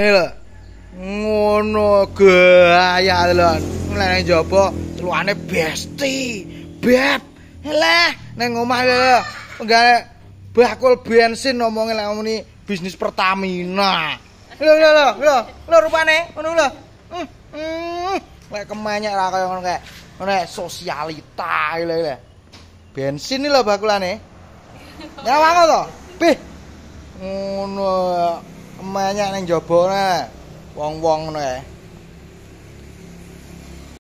lho. Ngono gaya lho. Nek njaba luane besti, beb. Leh, nang omah lho. Nggae bakul bensin omonge lek bisnis Pertamina. Lho lho lho, lho, rupane ngono lho. Lek hmm, hmm. kemenyek ra kaya ngono kae. Ngono sosialita lho. Bensin lho bakulane. Ya wae to. Pih. Ngono. Mm, banyak yang jobo wong-wong nih